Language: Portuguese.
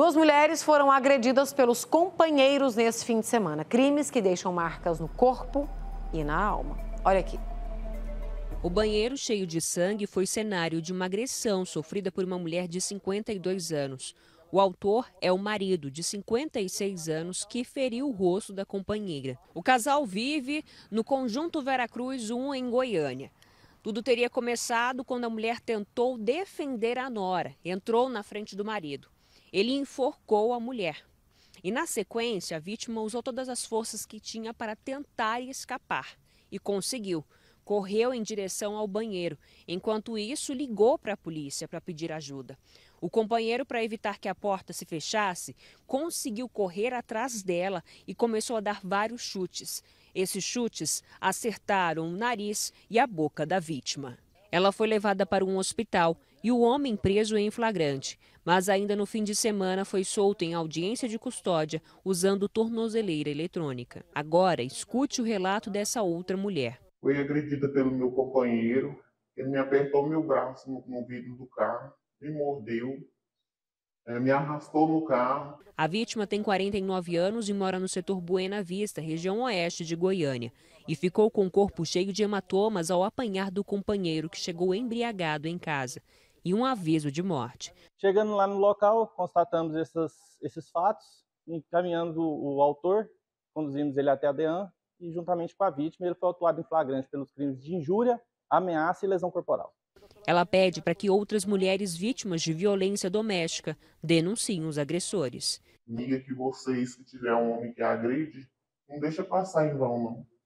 Duas mulheres foram agredidas pelos companheiros nesse fim de semana. Crimes que deixam marcas no corpo e na alma. Olha aqui. O banheiro cheio de sangue foi cenário de uma agressão sofrida por uma mulher de 52 anos. O autor é o marido, de 56 anos, que feriu o rosto da companheira. O casal vive no conjunto Veracruz 1, em Goiânia. Tudo teria começado quando a mulher tentou defender a nora, entrou na frente do marido. Ele enforcou a mulher. E na sequência, a vítima usou todas as forças que tinha para tentar escapar e conseguiu. Correu em direção ao banheiro. Enquanto isso, ligou para a polícia para pedir ajuda. O companheiro, para evitar que a porta se fechasse, conseguiu correr atrás dela e começou a dar vários chutes. Esses chutes acertaram o nariz e a boca da vítima. Ela foi levada para um hospital e o homem preso em flagrante, mas ainda no fim de semana foi solto em audiência de custódia usando tornozeleira eletrônica. Agora, escute o relato dessa outra mulher. Fui agredida pelo meu companheiro, ele me apertou meu braço no, no vidro do carro, me mordeu, é, me arrastou no carro. A vítima tem 49 anos e mora no setor Buena Vista, região oeste de Goiânia, e ficou com o corpo cheio de hematomas ao apanhar do companheiro que chegou embriagado em casa e um aviso de morte. Chegando lá no local, constatamos essas, esses fatos, encaminhando o, o autor, conduzimos ele até a DEAN e, juntamente com a vítima, ele foi autuado em flagrante pelos crimes de injúria, ameaça e lesão corporal. Ela pede para que outras mulheres vítimas de violência doméstica denunciem os agressores. Diga que vocês, que tiver um homem que agride, não deixa passar em vão, não.